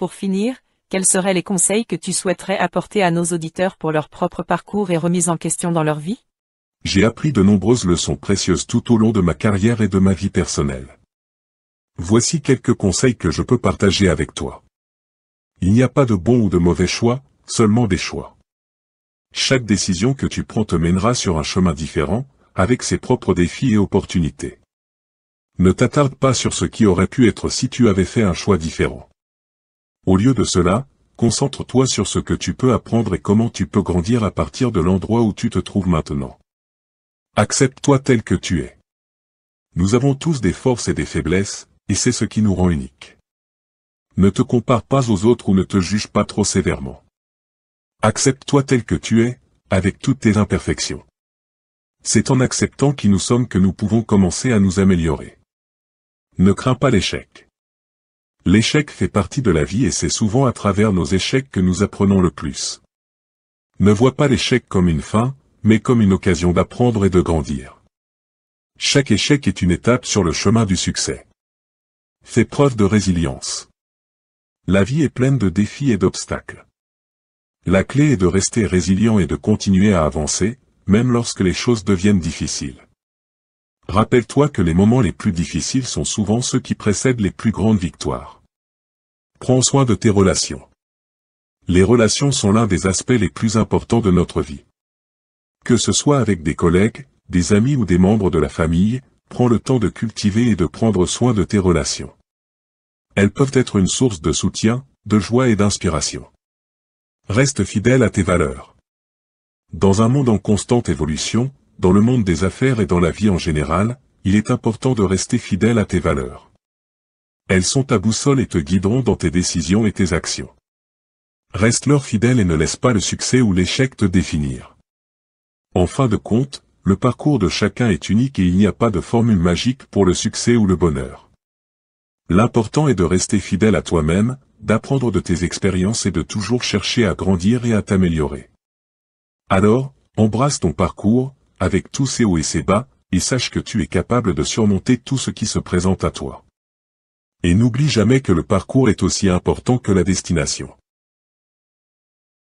Pour finir, quels seraient les conseils que tu souhaiterais apporter à nos auditeurs pour leur propre parcours et remise en question dans leur vie J'ai appris de nombreuses leçons précieuses tout au long de ma carrière et de ma vie personnelle. Voici quelques conseils que je peux partager avec toi. Il n'y a pas de bon ou de mauvais choix, seulement des choix. Chaque décision que tu prends te mènera sur un chemin différent, avec ses propres défis et opportunités. Ne t'attarde pas sur ce qui aurait pu être si tu avais fait un choix différent. Au lieu de cela, concentre-toi sur ce que tu peux apprendre et comment tu peux grandir à partir de l'endroit où tu te trouves maintenant. Accepte-toi tel que tu es. Nous avons tous des forces et des faiblesses, et c'est ce qui nous rend uniques. Ne te compare pas aux autres ou ne te juge pas trop sévèrement. Accepte-toi tel que tu es, avec toutes tes imperfections. C'est en acceptant qui nous sommes que nous pouvons commencer à nous améliorer. Ne crains pas l'échec. L'échec fait partie de la vie et c'est souvent à travers nos échecs que nous apprenons le plus. Ne vois pas l'échec comme une fin, mais comme une occasion d'apprendre et de grandir. Chaque échec est une étape sur le chemin du succès. Fais preuve de résilience. La vie est pleine de défis et d'obstacles. La clé est de rester résilient et de continuer à avancer, même lorsque les choses deviennent difficiles. Rappelle-toi que les moments les plus difficiles sont souvent ceux qui précèdent les plus grandes victoires. Prends soin de tes relations. Les relations sont l'un des aspects les plus importants de notre vie. Que ce soit avec des collègues, des amis ou des membres de la famille, prends le temps de cultiver et de prendre soin de tes relations. Elles peuvent être une source de soutien, de joie et d'inspiration. Reste fidèle à tes valeurs. Dans un monde en constante évolution, dans le monde des affaires et dans la vie en général, il est important de rester fidèle à tes valeurs. Elles sont ta boussole et te guideront dans tes décisions et tes actions. Reste leur fidèle et ne laisse pas le succès ou l'échec te définir. En fin de compte, le parcours de chacun est unique et il n'y a pas de formule magique pour le succès ou le bonheur. L'important est de rester fidèle à toi-même, d'apprendre de tes expériences et de toujours chercher à grandir et à t'améliorer. Alors, embrasse ton parcours, avec tous ses hauts et ses bas, et sache que tu es capable de surmonter tout ce qui se présente à toi. Et n'oublie jamais que le parcours est aussi important que la destination.